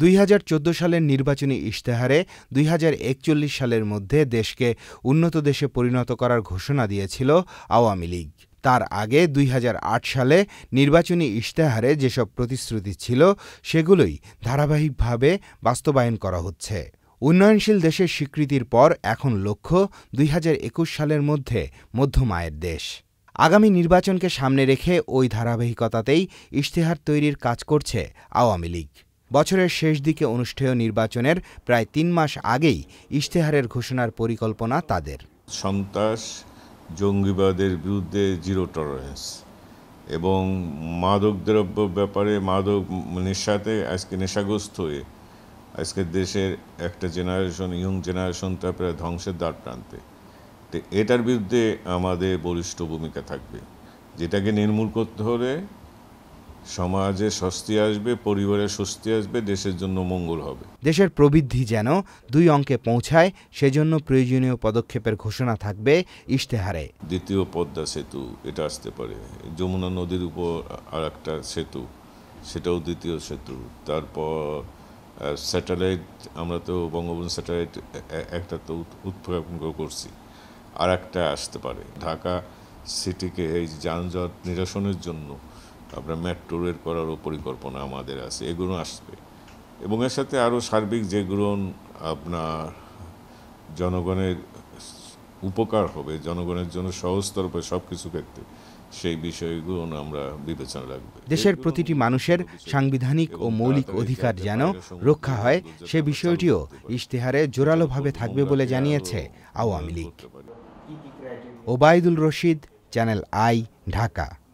দুই সালের নির্বাচনী ইশতেহারে দুই সালের মধ্যে দেশকে উন্নত দেশে পরিণত করার ঘোষণা দিয়েছিল আওয়ামী লীগ তার আগে দুই সালে নির্বাচনী ইশতেহারে যেসব প্রতিশ্রুতি ছিল সেগুলোই ধারাবাহিকভাবে বাস্তবায়ন করা হচ্ছে উন্নয়নশীল দেশের স্বীকৃতির পর এখন লক্ষ্য দুই সালের মধ্যে মধ্যম আয়ের দেশ আগামী নির্বাচনকে সামনে রেখে ওই ধারাবাহিকতাতেই ইশতেহার তৈরির কাজ করছে আওয়ামী লীগ বছরের শেষ দিকে অনুষ্ঠেয় নির্বাচনের প্রায় তিন মাস আগেই ইশতেহারের ঘোষণার পরিকল্পনা তাদের সন্ত্রাস জঙ্গিবাদের বিরুদ্ধে জিরো টলারেন্স এবং মাদকদ্রব্য ব্যাপারে মাদক নেশাতে আজকে নেশাগ্রস্ত হয়ে আজকে দেশের একটা জেনারেশন ইয়ং জেনারেশন তারপরে ধ্বংসের দ্বার প্রান্তে তো এটার বিরুদ্ধে আমাদের বলিষ্ঠ ভূমিকা থাকবে যেটাকে নির্মূল করতে হলে সমাজে স্বস্তি আসবে পরিবারে স্বস্তি আসবে দেশের জন্য মঙ্গল হবে দেশের প্রবৃদ্ধি যেন দুই অঙ্কে পৌঁছায় সেজন্য প্রয়োজনীয় পদক্ষেপের ঘোষণা থাকবে ইশতেহারে দ্বিতীয় পদ্মা সেতু এটা আসতে পারে যমুনা নদীর উপর আর একটা সেতু সেটাও দ্বিতীয় সেতু তারপর স্যাটেলাইট আমরা তো বঙ্গবন্ধু স্যাটেলাইট একটা তো উৎক্ষেপণ করছি আর একটা আসতে পারে ঢাকা সিটিকে এই যানজট নিরসনের জন্য আপনার মেট্রো রেল করারও পরিকল্পনা আমাদের আছে এগুলো আসবে এবং এর সাথে আরও সার্বিক যেগুলো আপনার জনগণের উপকার হবে জনগণের জন্য সহজতর হবে সব কিছু ক্ষেত্রে সেই বিষয়গুলো আমরা বিবেচনা রাখব দেশের প্রতিটি মানুষের সাংবিধানিক ও মৌলিক অধিকার যেন রক্ষা হয় সে বিষয়টিও ইশতেহারে জোরালোভাবে থাকবে বলে জানিয়েছে আওয়ামী লীগ ওবায়দুল রশিদ চ্যানেল আই ঢাকা